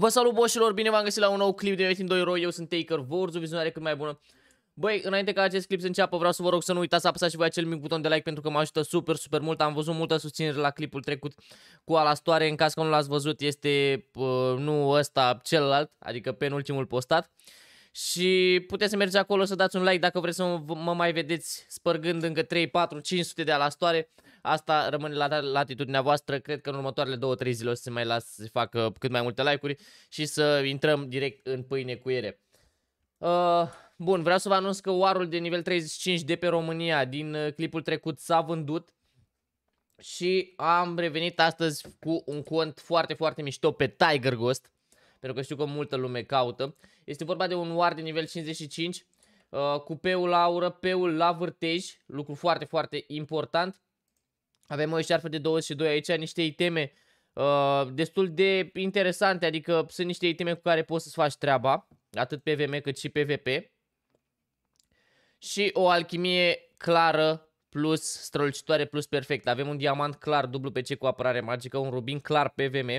Vă salut boșilor, bine v-am găsit la un nou clip de Metin 2 Roy, eu sunt Taker Vorzu, vizionare cât mai bună. Băi, înainte ca acest clip să înceapă, vreau să vă rog să nu uitați să apăsați și voi acel mic buton de like pentru că mă ajută super, super mult. Am văzut multă susținere la clipul trecut cu Alastoare, în caz că nu l-ați văzut, este uh, nu ăsta, celălalt, adică penultimul postat. Uh, și puteți să mergeți acolo să dați un like dacă vreți să mă mai vedeți spărgând încă 3, 4, 500 de alastoare. Asta rămâne la latitudinea voastră. Cred că în următoarele 2-3 zile o să se mai las să facă cât mai multe like-uri și să intrăm direct în pâine cu ele. Uh, bun, vreau să vă anunț că oarul de nivel 35 de pe România din uh, clipul trecut s-a vândut și am revenit astăzi cu un cont foarte, foarte mișto pe Tiger Ghost pentru că știu că multă lume caută. Este vorba de un War de nivel 55 uh, cu P-ul la aură, P-ul la vârtej, lucru foarte, foarte important. Avem o șarfă de 22 aici, niște iteme uh, destul de interesante, adică sunt niște iteme cu care poți să-ți faci treaba, atât PVM cât și PVP. Și o alchimie clară plus strălucitoare plus perfect. Avem un diamant clar dublu PC cu apărare magică, un rubin clar PVM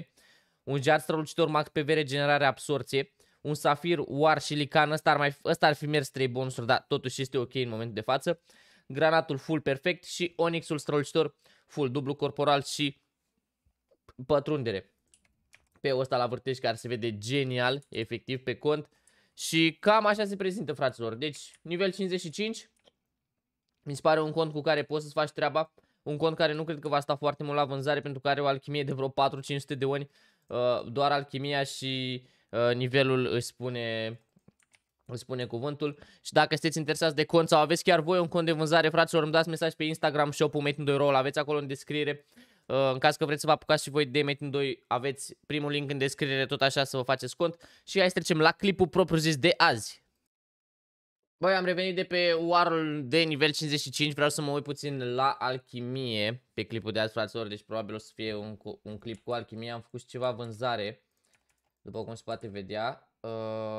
un jar strălucitor max PV regenerare absorție, un safir, war și lican, ăsta ar, mai, ăsta ar fi mers 3 bonusuri, dar totuși este ok în momentul de față. Granatul full perfect și onixul strălucitor full dublu corporal și pătrundere. Pe ăsta la vârtej care se vede genial, efectiv, pe cont. Și cam așa se prezintă, fraților. Deci, nivel 55, mi se pare un cont cu care poți să-ți faci treaba. Un cont care nu cred că va sta foarte mult la vânzare pentru că are o alchimie de vreo 4-500 de oni Uh, doar alchimia și uh, nivelul își spune îmi spune cuvântul. Și dacă sunteți interesați de cont sau aveți chiar voi un cont de vânzare, fraților, îmi dați mesaj pe Instagram shop-ul Matin 2 Roll, aveți acolo în descriere. Uh, în caz că vreți să vă apucați și voi de Matin 2, aveți primul link în descriere, tot așa să vă faceți cont. Și hai să trecem la clipul propriu zis de azi. Băi, am revenit de pe Warul de nivel 55, vreau să mă uit puțin la alchimie pe clipul de azi, fraților, deci probabil o să fie un, un clip cu alchimie, am făcut ceva vânzare, după cum se poate vedea. Uh,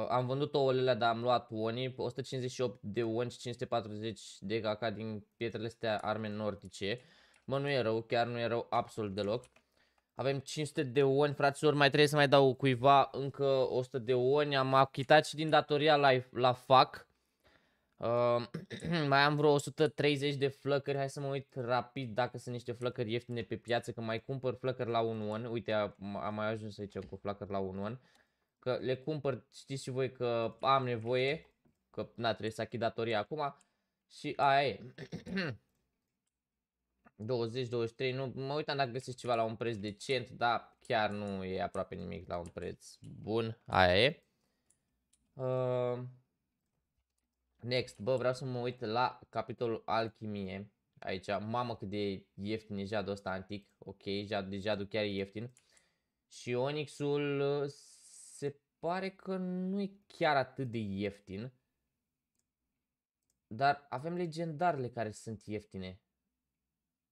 am vândut ouălele, dar am luat oni, 158 de oni și 540 de caca din pietrele astea arme nordice. Mă, nu e rău, chiar nu e rău absolut deloc. Avem 500 de oni, fraților, mai trebuie să mai dau cuiva încă 100 de oni. Am achitat și din datoria la, la fac. mai am vreo 130 de flăcări, hai să mă uit rapid dacă sunt niște flăcări ieftine pe piață, că mai cumpăr flăcări la 1 an uite am, mai ajuns aici cu flăcări la 1 an că le cumpăr, știți și voi că am nevoie, că na, trebuie să achid datoria acum și aia e. 20, 23, nu, mă uitam dacă găsesc ceva la un preț decent, dar chiar nu e aproape nimic la un preț bun, aia e. Uh, Next, bă, vreau să mă uit la capitolul alchimie. Aici, mamă cât de ieftin e jadul ăsta antic. Ok, jad, deci jadul chiar e ieftin. Și Onyxul uh, se pare că nu e chiar atât de ieftin. Dar avem legendarele care sunt ieftine.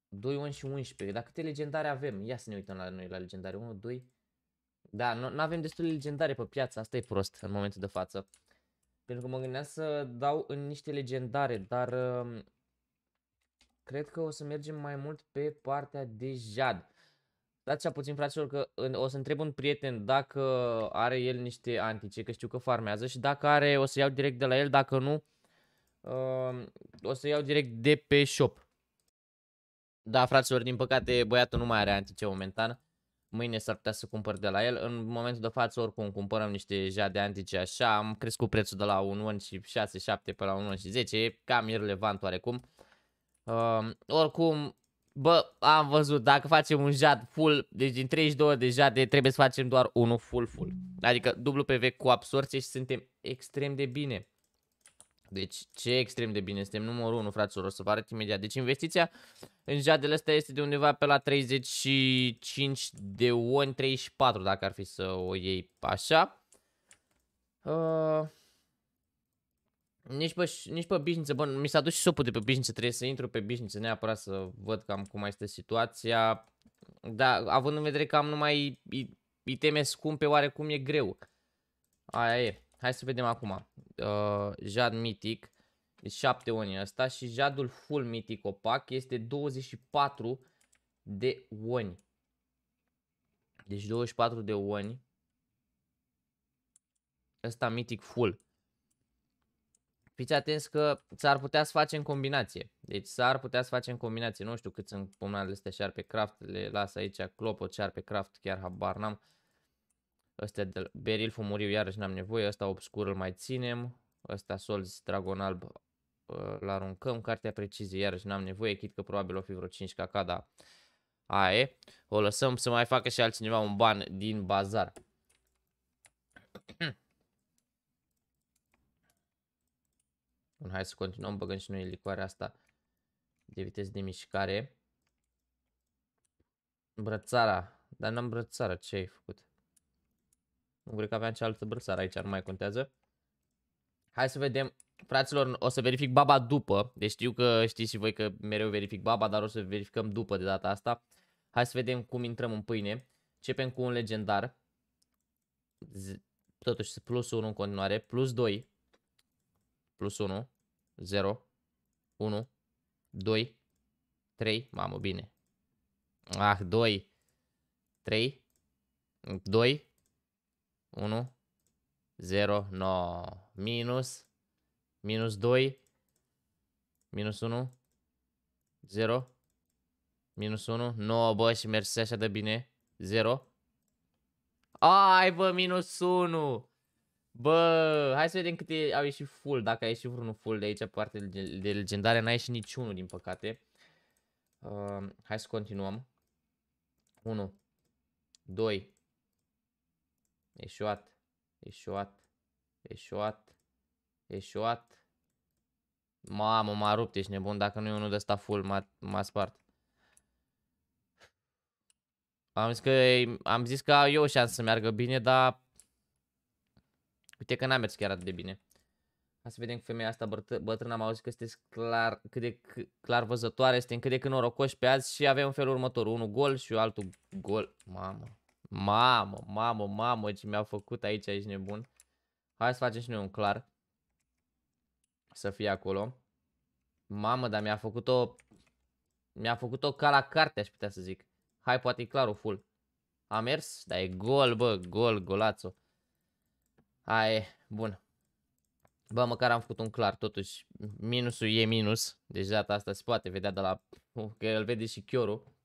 2, 1 și 11. Dar câte legendare avem? Ia să ne uităm la noi la legendare. 1, 2. Da, nu avem destul de legendare pe piață. Asta e prost în momentul de față. Pentru că mă gândeam să dau în niște legendare, dar um, cred că o să mergem mai mult pe partea de jad. Dați-a puțin, fraților, că o să întreb un prieten dacă are el niște antice, că știu că farmează și dacă are, o să iau direct de la el, dacă nu, um, o să iau direct de pe shop. Da, fraților, din păcate băiatul nu mai are antice momentan mâine s-ar putea să cumpăr de la el. În momentul de față, oricum, cumpărăm niște jade antice așa. Am crescut prețul de la 1 și 6, 7 pe la 1 și 10. E cam irrelevant oarecum. Uh, oricum, bă, am văzut, dacă facem un jad full, deci din 32 de jade trebuie să facem doar unul full full. Adică dublu PV cu absorție și suntem extrem de bine. Deci ce extrem de bine, suntem numărul 1, fraților, o să vă arăt imediat. Deci investiția în jadele ăsta este de undeva pe la 35 de ON, 34 dacă ar fi să o iei așa. Uh, nici pe, nici pe bișniță, bă, mi s-a dus și sopul de pe bișniță, trebuie să intru pe bișniță neapărat să văd cam cum este situația. Dar având în vedere că am numai iteme scumpe, oarecum e greu. Aia e. Hai să vedem acum. Uh, jad mitic. Deci 7 oni ăsta și jadul full mitic opac este 24 de oni. Deci 24 de oni. Ăsta mitic full. Fiți atenți că s-ar putea să facem combinație. Deci s-ar putea să facem combinație. Nu știu cât sunt pumnadele astea șarpe craft. Le las aici clopot șarpe craft. Chiar habar n-am. Uh, Ăsta de beril fumuriu iarăși n-am nevoie. Ăsta obscur îl mai ținem. Ăsta solzi dragon alb ă, îl aruncăm. Cartea precizie, iarăși n-am nevoie. Chit că probabil o fi vreo 5 caca, dar aia O lăsăm să mai facă și altcineva un ban din bazar. Bun, hai să continuăm, băgăm și noi licoarea asta de viteză de mișcare. Brățara, dar n-am brățara, ce ai făcut? Nu cred că aveam cealaltă brățară aici, nu mai contează. Hai să vedem. Fraților, o să verific baba după. Deci știu că știți și voi că mereu verific baba, dar o să verificăm după de data asta. Hai să vedem cum intrăm în pâine. Începem cu un legendar. Z totuși plus 1 în continuare, plus 2, plus 1, 0, 1, 2, 3, mamă, bine. Ah, 2, 3, 2, 1, 0, 9, minus, minus 2, minus 1, 0, minus 1, 9, bă, și mersi așa de bine, 0. Ai, bă, minus 1! Bă, hai să vedem câte au ieșit full, dacă a ieșit vreunul full de aici, parte de legendare, n-a ieșit niciunul, din păcate. Uh, hai să continuăm. 1, 2, eșuat, eșuat, eșuat, eșuat. Mamă, m-a rupt, ești nebun, dacă nu e unul de ăsta full, m-a spart. Am zis că, am zis că eu o șansă să meargă bine, dar... Uite că n-a mers chiar atât de bine. Hai să vedem că femeia asta bătrână, am auzit că este clar, cât de clar văzătoare, este încât de cât norocoși pe azi și avem un felul următor. Unul gol și altul gol. Mamă. Mamă, mamă, mamă ce mi-a făcut aici, aici nebun. Hai să facem și noi un clar. Să fie acolo. Mamă, dar mi-a făcut-o... Mi-a făcut-o ca la carte, aș putea să zic. Hai, poate e clarul full. A mers? Da, e gol, bă, gol, golațo. Hai, bun. Bă, măcar am făcut un clar, totuși. Minusul e minus. Deci data asta se poate vedea de la... Că îl vede și Chioru.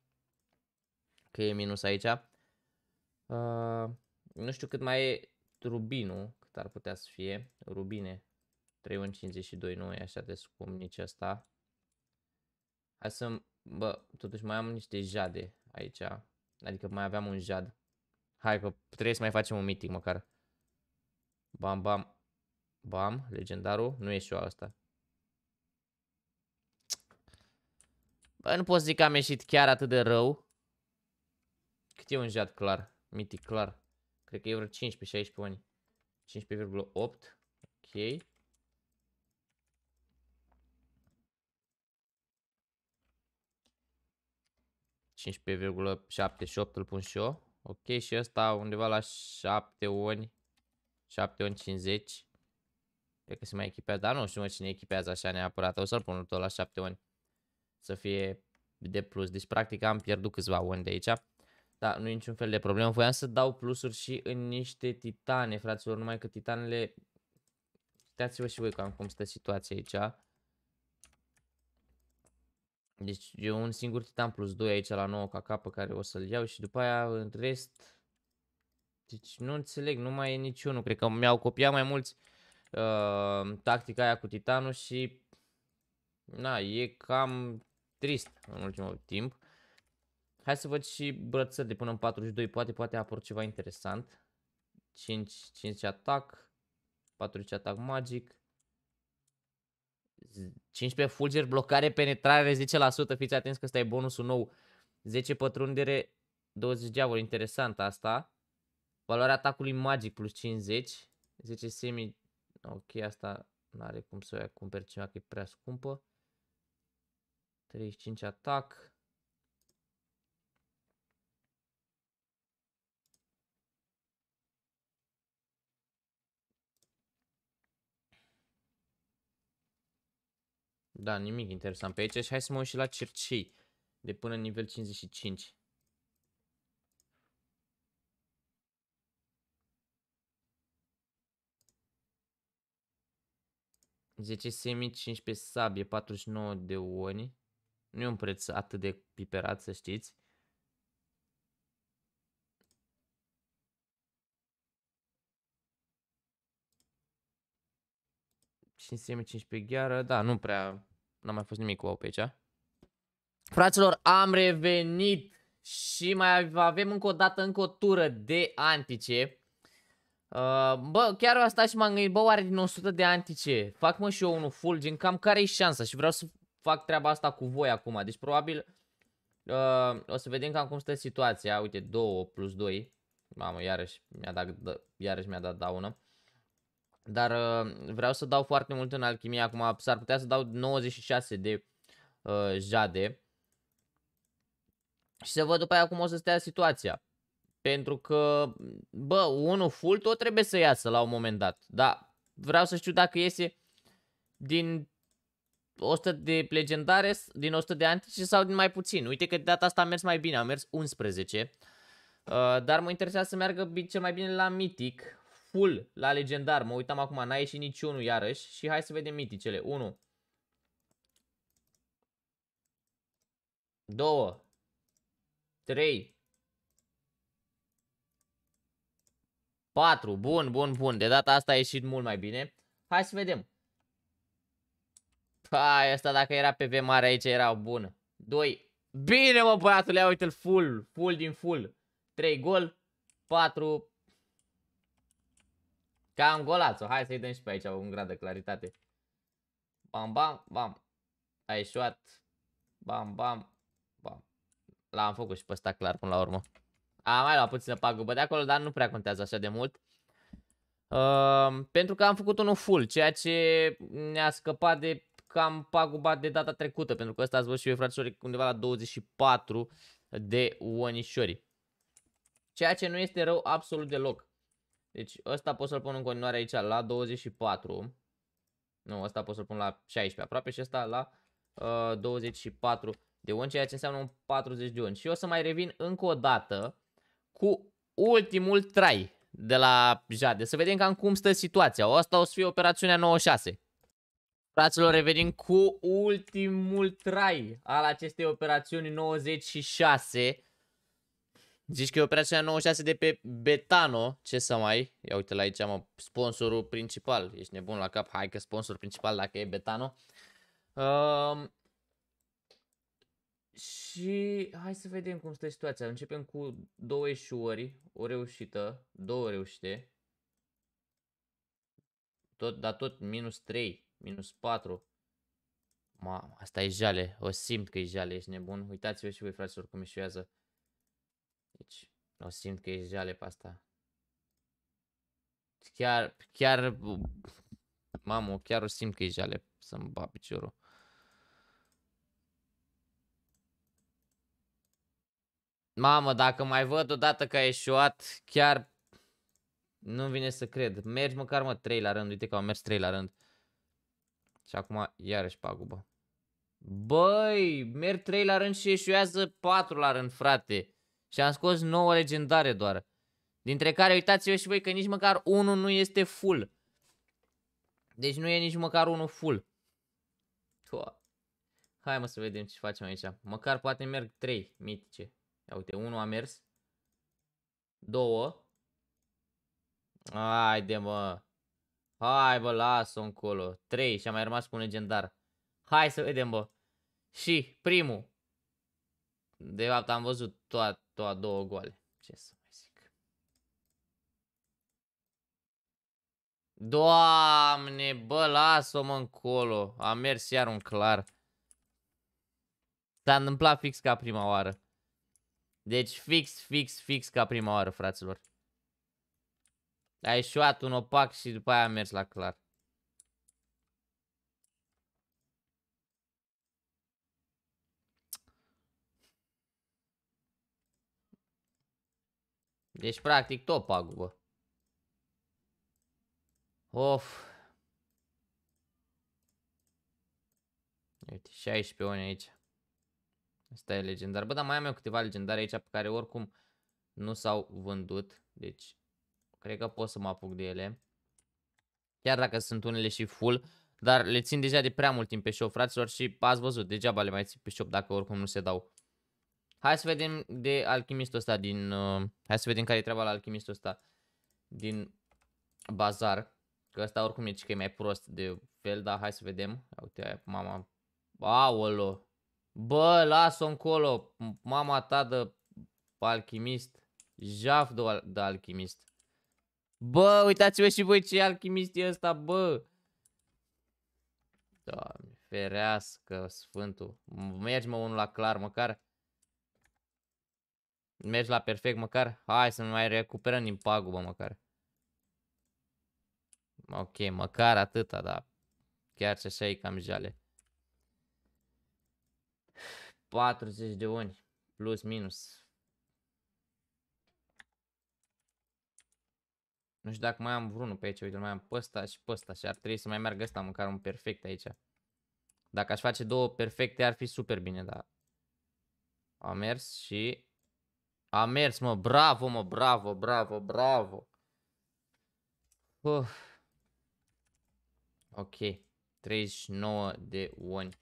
Că e minus aici. Uh, nu știu cât mai e rubinul, cât ar putea să fie. Rubine. 3,52 nu e așa de scump nici asta. Hai să... Bă, totuși mai am niște jade aici. Adică mai aveam un jad. Hai că trebuie să mai facem un meeting măcar. Bam, bam. Bam, legendarul. Nu e și eu asta. Bă, nu pot zic că am ieșit chiar atât de rău. Cât e un jad clar mitic, clar. Cred că e vreo 15-16 ani. 15,8. Ok. îl pun și eu. Ok, și ăsta undeva la 7 oni, 7 oni 50. Cred că se mai echipează, dar nu știu mă cine echipează așa neapărat. O să-l pun tot la 7 oni. Să fie de plus. Deci practic am pierdut câțiva oni de aici. Da, nu e niciun fel de problemă. Voiam să dau plusuri și în niște titane, fraților, numai că titanele... Uitați-vă și voi cam cum stă situația aici. Deci e un singur titan plus 2 aici la 9 KK pe care o să-l iau și după aia în rest... Deci nu înțeleg, nu mai e niciunul. Cred că mi-au copiat mai mulți uh, tactica aia cu titanul și... Na, e cam trist în ultimul timp. Hai să văd și brățări de până în 42. Poate, poate apar ceva interesant. 5, 5 atac. 40 atac magic. 15 fulger, blocare, penetrare 10%. Fiți atenți că ăsta e bonusul nou. 10 pătrundere, 20 diavol. Interesant asta. Valoarea atacului magic plus 50. 10 semi. Ok, asta nu are cum să o cumperi cineva că e prea scumpă. 35 atac. Da, nimic interesant pe aici și hai să mă uit și la cercei de până în nivel 55. Zece semi, 15 sabie, 49 de oni. Nu e un preț atât de piperat, să știți. 5 5 pe gheară, da, nu prea, n-a mai fost nimic wow pe aici. Fraților, am revenit și mai avem încă o dată încă o tură de antice. Uh, bă, chiar asta și m-am gândit, bă, oare din 100 de antice, fac mă și eu unul full, gen cam care e șansa și vreau să fac treaba asta cu voi acum, deci probabil uh, o să vedem cam cum stă situația, uite, 2 plus 2, mamă, iarăși mi-a dat, iarăși mi-a dat daună. Dar uh, vreau să dau foarte mult în alchimie acum. S-ar putea să dau 96 de uh, jade. Și să văd după aia cum o să stea situația. Pentru că, bă, unul full tot trebuie să iasă la un moment dat. Dar vreau să știu dacă iese din 100 de legendare, din 100 de antice sau din mai puțin. Uite că de data asta a mers mai bine, a mers 11. Uh, dar mă interesează să meargă cel mai bine la mitic full la legendar. Mă uitam acum, n-a ieșit niciunul iarăși. Și hai să vedem miticele. 1. 2. 3. 4. Bun, bun, bun. De data asta a ieșit mult mai bine. Hai să vedem. Hai, asta dacă era PV mare aici era bună. 2. Bine, mă, băiatule, uite-l full, full din full. 3 gol, 4, Cam golațo. Hai să-i dăm și pe aici un grad de claritate. Bam, bam, bam. A ieșuat. Bam, bam, bam. L-am făcut și pe ăsta clar până la urmă. A mai luat puțină pagubă de acolo, dar nu prea contează așa de mult. Uh, pentru că am făcut unul full, ceea ce ne-a scăpat de cam paguba de data trecută, pentru că ăsta ați văzut și eu, fraților, undeva la 24 de onișori. Ceea ce nu este rău absolut deloc. Deci ăsta pot să-l pun în continuare aici la 24. Nu, ăsta pot să-l pun la 16 aproape și ăsta la uh, 24 de unci, ceea ce înseamnă un 40 de unci. Și o să mai revin încă o dată cu ultimul trai de la Jade. Să vedem cam cum stă situația. Asta o să fie operațiunea 96. Fraților, revenim cu ultimul trai al acestei operațiuni 96. Zici că e operația 96 de pe Betano, ce să mai... Ia uite la aici, mă, sponsorul principal. Ești nebun la cap, hai că sponsorul principal dacă e Betano. Um, și hai să vedem cum stă situația. Începem cu două eșuări, o reușită, două reușite. Tot, dar tot minus 3, minus 4. Mamă, asta e jale, o simt că e jale, ești nebun. Uitați-vă și voi, fraților, cum eșuează. Deci, o simt că e jale pe asta. Chiar, chiar, mamă, chiar o simt că e jale să-mi bat piciorul. Mamă, dacă mai văd odată că ai eșuat, chiar nu vine să cred. Mergi măcar, mă, trei la rând. Uite că au mers trei la rând. Și acum iarăși pagubă. Băi, merg trei la rând și eșuează patru la rând, frate. Și am scos 9 legendare doar. Dintre care uitați-vă și voi că nici măcar unul nu este full. Deci nu e nici măcar unul full. Toa. Hai mă să vedem ce facem aici. Măcar poate merg 3 mitice. Ia uite, unul a mers. Două. Haide mă. Hai bă, las-o încolo. 3 și a mai rămas cu un legendar. Hai să vedem bă. Și primul. De fapt am văzut toate toa două goale. Ce să mai zic? Doamne, bă, las-o-mă încolo. A mers iar un clar. S-a întâmplat fix ca prima oară. Deci fix, fix, fix ca prima oară, fraților. A ieșuat un opac și după aia a mers la clar. Deci, practic, tot pagubă. Of. Uite, 16 oni aici. Asta e legendar. Bă, dar mai am eu câteva legendare aici pe care oricum nu s-au vândut. Deci, cred că pot să mă apuc de ele. Chiar dacă sunt unele și full, dar le țin deja de prea mult timp pe shop, fraților, și ați văzut, degeaba le mai țin pe shop dacă oricum nu se dau. Hai să vedem de alchimistul ăsta din... Uh, hai să vedem care e treaba la alchimistul ăsta din bazar. Că ăsta oricum e că e mai prost de fel, dar hai să vedem. uite aia, mama. Aolo! Bă, las-o încolo! Mama ta de alchimist. Jaf de, al de alchimist. Bă, uitați-vă și voi ce alchimist e ăsta, bă! Doamne, ferească, sfântul. Mergi mă unul la clar, măcar. Mergi la perfect măcar? Hai să mai recuperăm din pagubă măcar. Ok, măcar atâta, da. Chiar ce așa e cam jale. 40 de uni, plus minus. Nu știu dacă mai am vreunul pe aici, uite, mai am pe ăsta și pe ăsta și ar trebui să mai meargă ăsta măcar un perfect aici. Dacă aș face două perfecte ar fi super bine, dar... A mers și a mers, mă, bravo, mă, bravo, bravo, bravo. Uf. Ok, 39 de oni.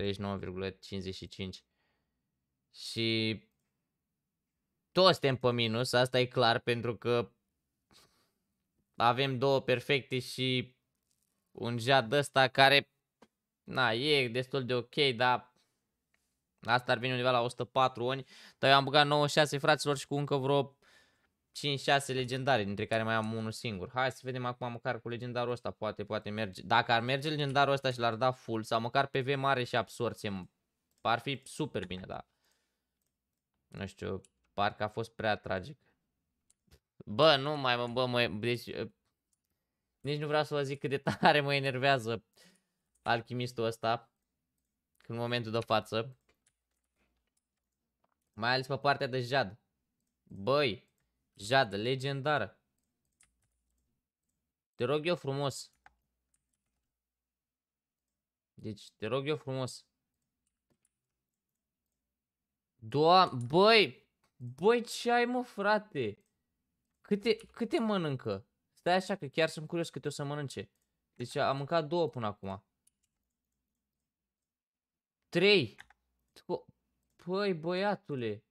39,55. Și toți suntem pe minus, asta e clar, pentru că avem două perfecte și un jad ăsta care, na, e destul de ok, dar Asta ar veni undeva la 104 ani, dar eu am băgat 96 fraților și cu încă vreo 5-6 legendare, dintre care mai am unul singur. Hai să vedem acum măcar cu legendarul ăsta, poate, poate merge. Dacă ar merge legendarul ăsta și l-ar da full sau măcar PV mare și absorție, ar fi super bine, da. nu știu, parcă a fost prea tragic. Bă, nu mai mă, bă, mă, deci, ă, nici nu vreau să vă zic cât de tare mă enervează alchimistul ăsta în momentul de față. Mai ales pe partea de Jad. Băi, Jad, legendară. Te rog eu frumos. Deci, te rog eu frumos. Doa, băi, băi, ce ai mă, frate? Câte, câte mănâncă? Stai așa că chiar sunt curios câte o să mănânce. Deci am mâncat două până acum. Trei. Păi, băiatule,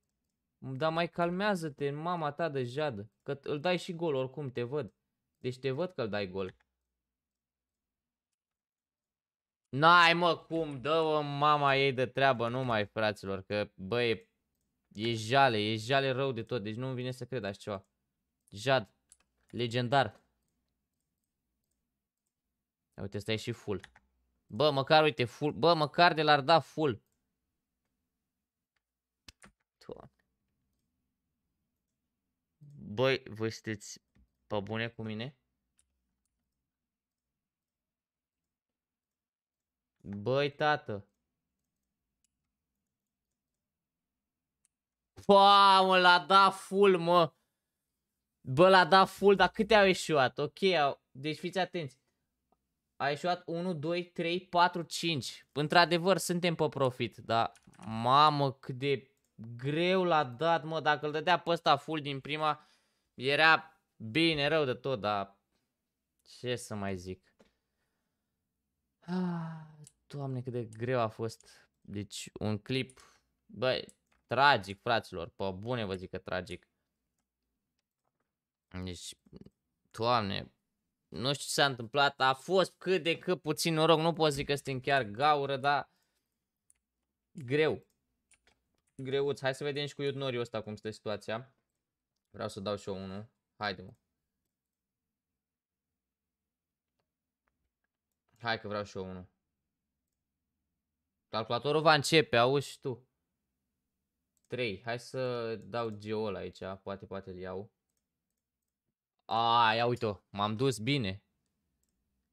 dar mai calmează-te în mama ta de jadă, că îl dai și gol oricum, te văd. Deci te văd că îl dai gol. N-ai mă cum, dă-o mama ei de treabă, nu mai fraților, că băi, e, e jale, e jale rău de tot, deci nu-mi vine să cred așa ceva. Jad, legendar. Uite, stai și full. Bă, măcar, uite, full, bă, măcar de l-ar da full tool. Băi, voi sunteți pe bune cu mine? Băi, tată. Pa, mă, l-a dat full, mă. Bă, l-a dat full, dar câte au ieșuat? Ok, au... deci fiți atenți. A ieșuat 1, 2, 3, 4, 5. Într-adevăr, suntem pe profit, dar mamă cât de greu l-a dat, mă, dacă îl dădea pe ăsta full din prima, era bine rău de tot, dar ce să mai zic. Ah, doamne, cât de greu a fost. Deci, un clip, băi, tragic, fraților, pe bune vă zic că tragic. Deci, doamne, nu știu ce s-a întâmplat, a fost cât de cât puțin noroc, nu pot zic că suntem chiar gaură, dar greu greuț. Hai să vedem și cu Iudnoriu ăsta cum stă situația. Vreau să dau și eu unul. Haide, mă. Hai că vreau și eu unul. Calculatorul va începe, auzi și tu. 3. Hai să dau geol aici, poate, poate îl iau. A, ia uite-o, m-am dus bine.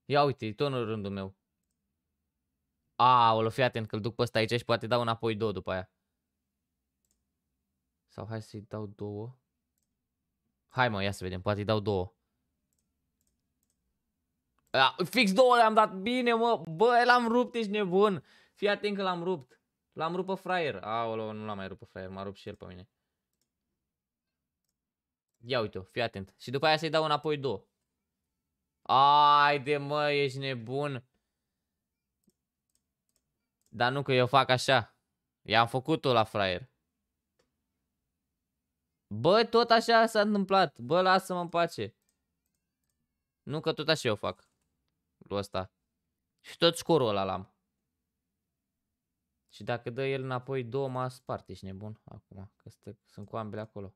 Ia uite, e tot în rândul meu. A, o fii atent că-l duc pe ăsta aici și poate dau înapoi două după aia. Sau hai să-i dau două. Hai mă, ia să vedem, poate i dau două. A, fix două le-am dat, bine mă, bă, l-am rupt, ești nebun. Fii atent că l-am rupt. L-am rupt pe fraier. Aolo, nu l-am mai rupt pe fraier, m-a rupt și el pe mine. Ia uite-o, fii atent. Și după aia să-i dau înapoi două. Ai de mă, ești nebun. Dar nu că eu fac așa. I-am făcut-o la fraier. Bă, tot așa s-a întâmplat. Bă, lasă-mă în pace. Nu, că tot așa eu fac. Lu asta. Și tot scorul ăla l-am. Și dacă dă el înapoi două, mă spart, ești nebun acum, că stă, sunt cu ambele acolo.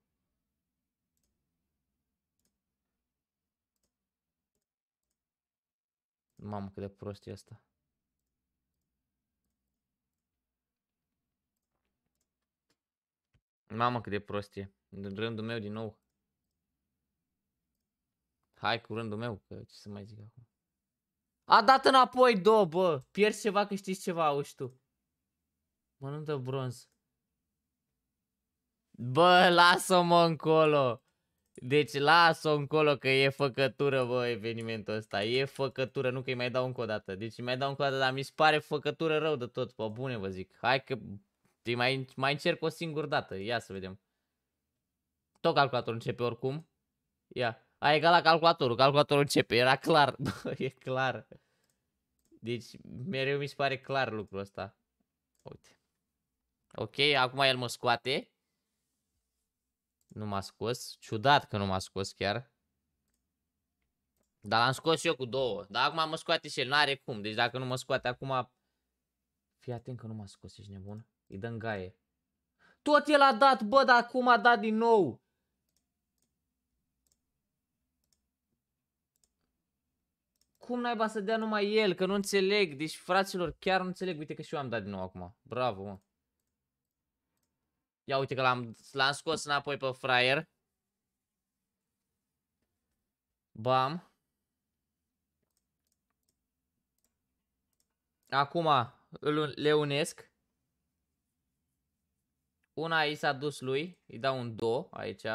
Mamă, cât de prost e asta. Mamă, cât de prost e. În rândul meu din nou. Hai cu rândul meu, că ce să mai zic acum. A dat înapoi două, bă! Pierzi ceva că știi ceva, auzi tu. Mănâncă bronz. Bă, lasă-mă încolo! Deci las-o încolo că e făcătură, bă, evenimentul ăsta. E făcătură, nu că îi mai dau încă o dată. Deci îi mai dau încă o dată, dar mi se pare făcătură rău de tot. Bă, bune vă zic. Hai că mai, mai încerc o singură dată. Ia să vedem. Tot calculatorul începe oricum. Ia. A egal la calculatorul. Calculatorul începe. Era clar. e clar. Deci mereu mi se pare clar lucrul ăsta. Uite. Ok, acum el mă scoate. Nu m-a scos. Ciudat că nu m-a scos chiar. Dar l-am scos eu cu două. Dar acum mă scoate și el. N-are cum. Deci dacă nu mă scoate acum... Fii atent că nu m-a scos. Ești nebun. Îi dăm gaie. Tot el a dat, bă, dar acum a dat din nou. cum naiba să dea numai el, că nu înțeleg. Deci, fraților, chiar nu înțeleg. Uite că și eu am dat din nou acum. Bravo, mă. Ia uite că l-am scos înapoi pe fraier. Bam. Acum îl, le unesc. Una i s-a dus lui. Îi dau un do aici.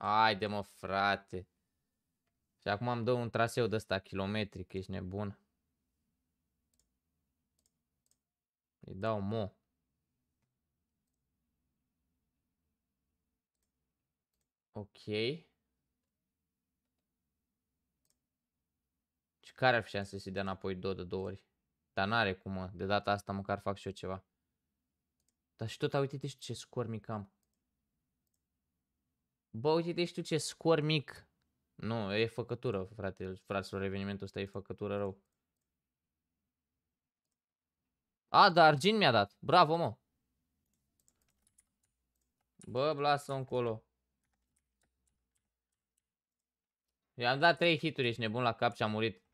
Haide mă frate. Și acum am dă un traseu de ăsta kilometric, ești nebun. Îi dau mo. Ok. Și care ar fi șanse să-i dea înapoi două de două ori? Dar n-are cum, mă. De data asta măcar fac și eu ceva. Dar și tot, uite-te și ce scor mic am. Bă, uite-te și tu ce scor mic. Nu, e făcătură, frate, fraților, evenimentul ăsta e făcătură rău. A, dar argint mi-a dat. Bravo, mă. Bă, lasă-o încolo. I-am dat 3 hituri, ești nebun la cap și a murit.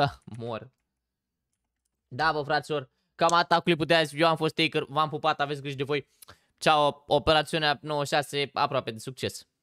Ha, ah, mor. Da, bă, fraților, cam atât clipul de azi. Eu am fost Taker, v-am pupat, aveți grijă de voi. Ceau, operațiunea 96 aproape de succes.